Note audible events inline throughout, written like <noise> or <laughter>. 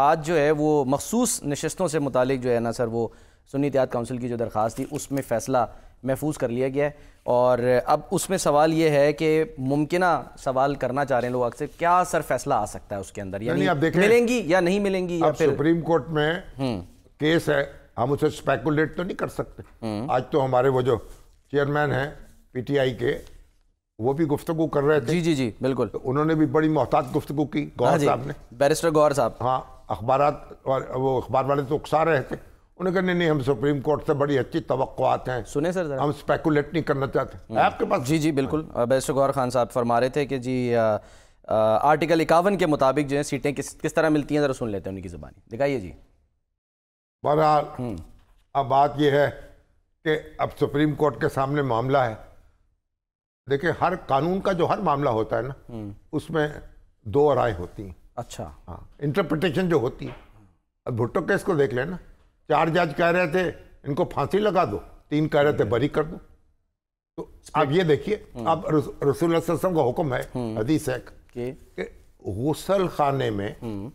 आज जो है वो मखसूस नशस्तों से मुतल जो है ना सर वो सुनी इतिहाद काउंसिल की जो दरख्वास्त थी उसमें फ़ैसला महफूज कर लिया गया है और अब उसमें सवाल ये है कि मुमकिन सवाल करना चाह रहे हैं लोग अक्सर क्या सर फैसला आ सकता है उसके अंदर यानी आप देखें मिलेंगी या नहीं मिलेंगी या फिर सुप्रीम कोर्ट में हम्म। केस है हम उसे स्पेकुलेट तो नहीं कर सकते हम्म। आज तो हमारे वो जो चेयरमैन हैं पीटीआई के वो भी गुफ्तगु कर रहे थे जी जी जी बिल्कुल तो उन्होंने भी बड़ी मोहतात गुफ्तु की गौर हाँ साहब ने बैरिस्टर गौर साहब हाँ अखबार वो अखबार वाले तो उकसा रहे थे उन्हें कहा नहीं नहीं हम सुप्रीम कोर्ट से बड़ी अच्छी तवक्कोआत हैं सुने सर हम स्पेकुलेट नहीं करना चाहते हम्म। आपके पास जी जी बिल्कुल बैसु गौर खान साहब फरमा रहे थे कि जी आर्टिकल इक्यावन के मुताबिक जो है सीटें किस किस तरह मिलती हैं ज़रा सुन लेते हैं उनकी ज़बानी दिखाइए जी बहरहाल हम्म। अब बात यह है कि अब सुप्रीम कोर्ट के सामने मामला है देखिए हर कानून का जो हर मामला होता है ना हम्म। उसमें दो राय होती हैं अच्छा हाँ इंटरप्रटेशन जो होती है अब भुट्टो केस को देख लेना चार जज कह रहे थे इनको फांसी लगा दो तीन कह रहे थे बरी कर दो तो आप ये देखिए हम्म। आप रसूल का हुक्म है हम्म। हदीस है कि गसल खाने में हम्म।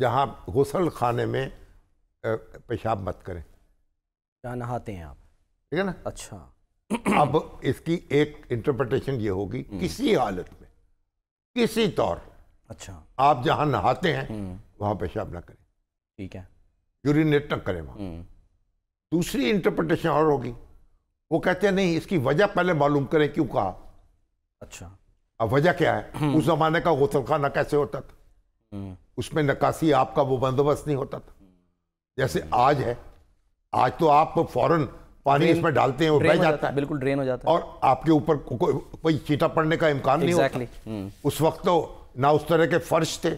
जहाँ गसल खाने में पेशाब मत करें जहाँ नहाते हैं आप ठीक है ना अच्छा अब इसकी एक इंटरप्रटेशन ये होगी किसी हालत में किसी तौर अच्छा आप जहाँ नहाते हैं हम्म। वहाँ पेशाब ना करें ठीक है यूरिनेट ना करें वहाँ हम्म। दूसरी इंटरप्रटेशन और होगी वो कहते हैं नहीं इसकी वजह पहले मालूम करें क्यों कहा अच्छा अब वजह क्या है हम्म। उस जमाने का गोसलखाना कैसे होता था उसमें नकासी आपका वो बंदोबस्त नहीं होता था जैसे आज है आज तो आप फौरन पानी इसमें डालते हैं वो बह जाता है बिल्कुल ड्रेन हो जाता है और आपके ऊपर कोई चीटा पड़ने का इम्कान नहीं होता उस वक्त तो ना उस तरह के फर्श थे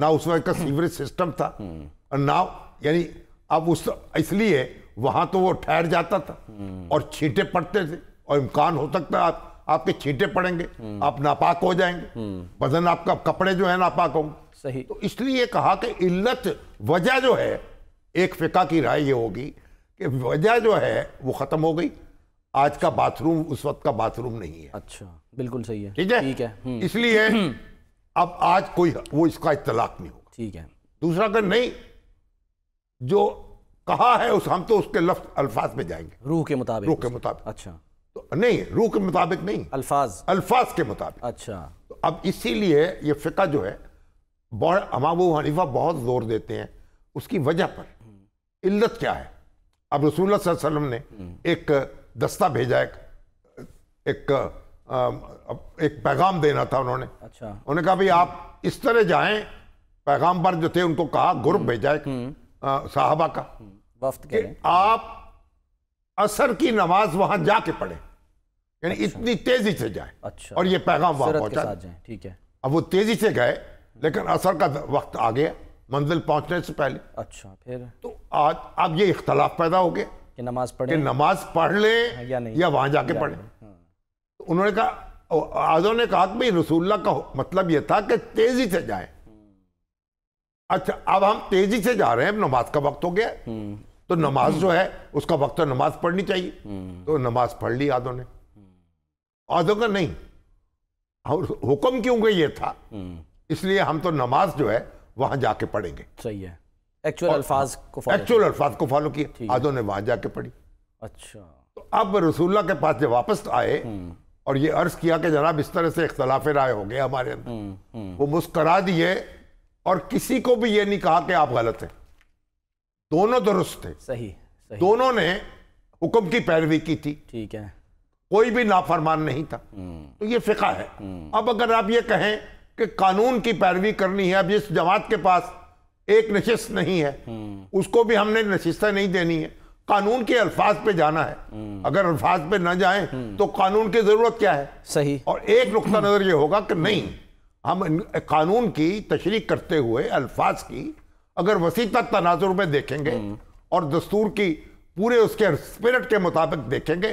ना उस तरह का सीवरेज सिस्टम था और ना यानी अब उस इसलिए वहां तो वो ठहर जाता था और छींटे पड़ते थे और इम्कान हो सकता है आप आपके छींटे पड़ेंगे आप नापाक हो जाएंगे वजन आपका कपड़े जो है नापाक होंगे सही तो इसलिए कहा कि इल्लत वजह जो है एक फिका की राय ये होगी कि वजह जो है वो ख़त्म हो गई आज का बाथरूम उस वक्त का बाथरूम नहीं है अच्छा बिल्कुल सही है ठीक है ठीक है हम्म। इसलिए अब आज कोई वो इसका इतलाक नहीं होगा ठीक है दूसरा अगर नहीं जो कहा है उस हम तो उसके लफ्ज अल्फाज में जाएंगे रूह के मुताबिक रूह के मुताबिक अच्छा तो नहीं रूह के मुताबिक नहीं अल्फाज अल्फाज के मुताबिक अच्छा तो अब इसीलिए ये फ़िका जो है बहुत हमाम हनीफा बहुत जोर देते हैं उसकी वजह पर इल्लत क्या है अब रसूल वसल्लम ने हम्म। एक दस्ता भेजा एक, एक एक पैगाम देना था उन्होंने अच्छा उन्होंने कहा भाई आप इस तरह जाएं पैगाम पर जो थे उनको कहा ग्रुप हम्म। भेजा एक हम्म। साहबा का हम्म। वफ्त के आप असर की नमाज वहां जाके पढ़े यानी अच्छा। इतनी तेजी से जाए अच्छा और ये पैगाम वहां पहुंचा ठीक है अब वो तेजी से गए लेकिन असर का वक्त आ गया मंजिल पहुंचने से पहले अच्छा फिर तो आज अब ये इख्तलाफ पैदा हो गया कि नमाज पढ़े कि नमाज पढ़ ले हाँ, या नहीं या वहां जाके पढ़े उन्होंने कहा आजो ने कहा भाई रसूल्ला का मतलब यह था कि तेजी से जाए अच्छा अब हम तेजी से जा रहे हैं नमाज का वक्त हो गया हम्म। तो नमाज जो है उसका वक्त तो नमाज पढ़नी चाहिए हम्म। तो नमाज पढ़ ली आदो ने आदो का नहीं और हुक्म क्यों ये था हम्म। इसलिए हम तो नमाज जो है वहां जाके पढ़ेंगे सही है एक्चुअल अल्फाज को एक्चुअल अल्फाज को फॉलो किया आदो ने वहां जाके पढ़ी अच्छा तो अब रसूल्ला के पास जब वापस आए और ये अर्ज किया कि जनाब इस तरह से इख्तलाफ राय हो गए हमारे अंदर हम्म, हम्म। वो मुस्करा दिए और किसी को भी ये नहीं कहा कि आप गलत हैं दोनों दुरुस्त थे सही, सही दोनों ने हुक्म की पैरवी की थी ठीक है कोई भी नाफरमान नहीं था हम्म। तो ये फिका है अब अगर आप ये कहें कि कानून की पैरवी करनी है अब इस जमात के पास एक नशिस्त नहीं है उसको भी हमने नशिस्तें नहीं देनी है कानून के अल्फाज पे जाना है अगर अल्फाज पे ना जाए तो कानून की जरूरत क्या है सही और एक नुकता नजर ये होगा कि नहीं हम कानून की तशरी करते हुए अल्फाज की अगर वसी तक तनाजुर में देखेंगे और दस्तूर की पूरे उसके स्पिरिट के मुताबिक देखेंगे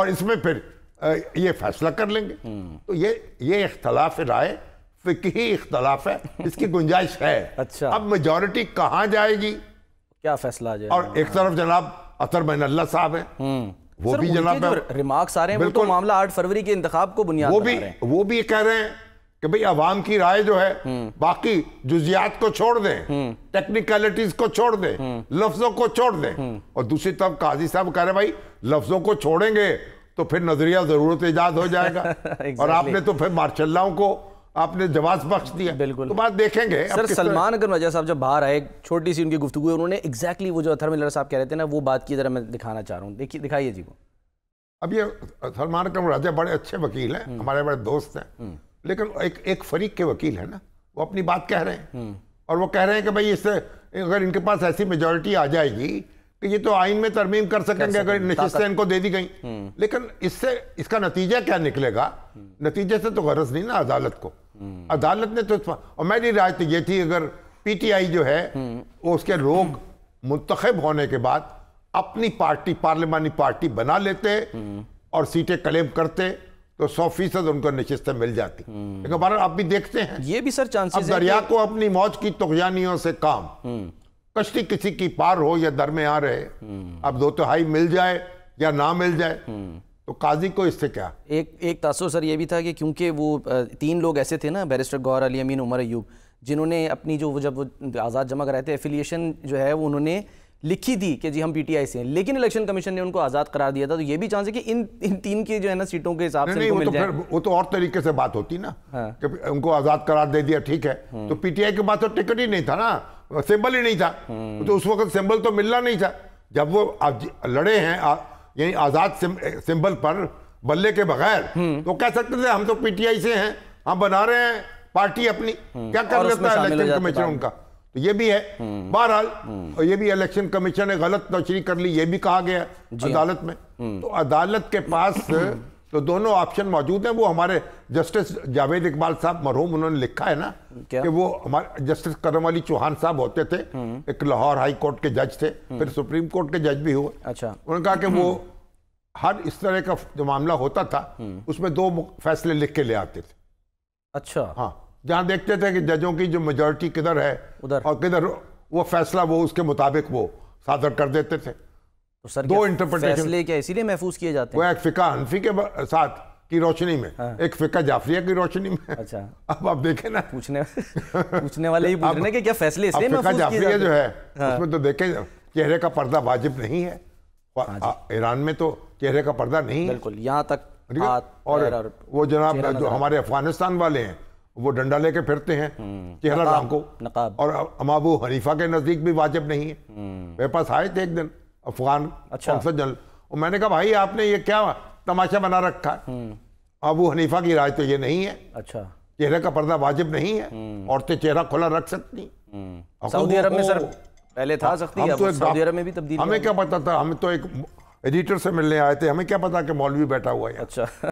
और इसमें फिर ये फैसला कर लेंगे तो ये ये इख्तलाफ राय फिकी इख्तलाफ है इसकी गुंजाइश है अच्छा अब मेजोरिटी कहाँ जाएगी क्या फैसला जाएगा और एक तरफ जनाब अतर मैन अल्लाह साहब है हम्म। वो भी जनाब रिमार्क्स आ रहे हैं तो बिल्कुल तो मामला आठ फरवरी के इंतजाम को बुनियाद वो भी वो भी कह रहे हैं कि भाई अवाम की राय जो है हम्म। बाकी जुजियात को छोड़ दें टेक्निकलिटीज हम्म। को छोड़ दें लफ्जों को छोड़ दें और दूसरी तरफ काजी साहब कह रहे भाई लफ्जों को छोड़ेंगे तो फिर नजरिया जरूरत ईजाद हो जाएगा <laughs> exactly. और आपने तो फिर मार्शल्लाओं को आपने जवाब बख्श दिया बिल्कुल तो बात देखेंगे सर सलमान अगर वजह साहब जब बाहर आए छोटी सी उनकी गुफ्तु उन्होंने एग्जैक्टली वो जो अथर मिलर साहब कह रहे थे ना वो बात की जरा मैं दिखाना चाह रहा हूँ देखिए दिखाइए जी को अब ये सलमान अक्रम राजा बड़े अच्छे वकील हैं हम्म। हमारे बड़े दोस्त हैं हम्म। लेकिन एक एक फरीक के वकील है ना वो अपनी बात कह रहे हैं हम्म। और वो कह रहे हैं कि भाई इससे अगर इनके पास ऐसी मेजोरिटी आ जाएगी कि ये तो आइन में तरमीम कर सकेंगे अगर नशिस्तें इनको दे दी गई लेकिन इससे इसका नतीजा क्या निकलेगा नतीजे से तो गरज नहीं ना अदालत को अदालत ने तो और मेरी राय तो ये थी अगर पीटीआई जो है वो उसके लोग मुंतखब होने के बाद अपनी पार्टी पार्लियामानी पार्टी बना लेते और सीटें क्लेम करते तो सौ फीसद उनको निश्चित मिल जाती लेकिन बहर आप भी देखते हैं ये भी सर चांसेस दरिया को अपनी मौज की तुगजानियों से काम कश्ती किसी की पार हो या दर में आ रहे अब दो तिहाई तो मिल जाए या ना मिल जाए काजी को इससे क्या एक एक तासर सर ये भी था कि क्योंकि वो तीन लोग ऐसे थे ना बैरिस्टर गौर अली अमीन उमर अयूब जिन्होंने अपनी जो जब वो आज़ाद जमा कराए थे एफिलिएशन जो है वो उन्होंने लिखी थी कि जी हम पीटीआई से हैं लेकिन इलेक्शन कमीशन ने उनको आज़ाद करार दिया था तो ये भी चांस है कि इन इन तीन के जो है ना सीटों के हिसाब से नहीं, वो तो फिर वो तो और तरीके से बात होती ना हाँ। कि उनको आज़ाद करार दे दिया ठीक है हाँ। तो पीटीआई के बाद तो टिकट ही नहीं था ना सिंबल ही नहीं था हाँ। तो उस वक्त सिंबल तो मिलना नहीं था जब वो लड़े हैं यानी आज़ाद सिंबल पर बल्ले के बगैर हम्म। तो कह सकते थे हम तो पीटीआई से हैं हम बना रहे हैं पार्टी अपनी हम्म। क्या कर लेता है इलेक्शन कमीशन उनका तो ये भी है हम्म। बहरहाल ये भी इलेक्शन कमीशन ने गलत तशरी कर ली ये भी कहा गया अदालत में तो अदालत के पास <clears throat> तो दोनों ऑप्शन मौजूद हैं वो हमारे जस्टिस जावेद इकबाल साहब मरहूम उन्होंने लिखा है ना कि वो हमारे जस्टिस करम अली चौहान साहब होते थे हम्म। एक लाहौर हाई कोर्ट के जज थे हम्म। फिर सुप्रीम कोर्ट के जज भी हुए अच्छा उन्होंने कहा कि वो हम्म। हर इस तरह का जो मामला होता था उसमें दो फैसले लिख के ले आते थे अच्छा हाँ जहाँ देखते थे कि जजों की जो मेजोरिटी किधर है उधर और किधर वो फैसला वो उसके मुताबिक वो सादर कर देते थे तो सर दो इंटरप्रिटेशन क्या इसीलिए महफूज किए जाते हैं वो एक फिका हनफी के साथ की रोशनी में हाँ। एक फिका जाफरिया की रोशनी में अच्छा <laughs> अब आप देखें ना पूछने पूछने वाले ही पूछ रहे हैं कि क्या फैसले इसलिए महफूज किए जाते जाफरिया जो है हाँ। उसमें तो देखें चेहरे का पर्दा वाजिब नहीं है हाँ ईरान में तो चेहरे का पर्दा नहीं बिल्कुल यहाँ तक और वो जनाब जो हमारे अफगानिस्तान वाले हैं वो डंडा लेके फिरते हैं हम्म। चेहरा नाम को और अमाबू हनीफा के नज़दीक भी वाजिब नहीं है हम्म। मेरे पास आए थे एक दिन अफगान अच्छा जनरल और मैंने कहा भाई आपने ये क्या तमाशा बना रखा है हम्म। अबू हनीफा की राय तो ये नहीं है अच्छा चेहरे का पर्दा वाजिब नहीं है हम्म। औरतें चेहरा खुला रख सकती हम्म। सऊदी अरब में सर पहले था सकती हम तो एक सऊदी अरब में भी तब्दील हमें क्या पता था हम तो एक एडिटर से मिलने आए थे हमें क्या पता कि मौलवी बैठा हुआ है अच्छा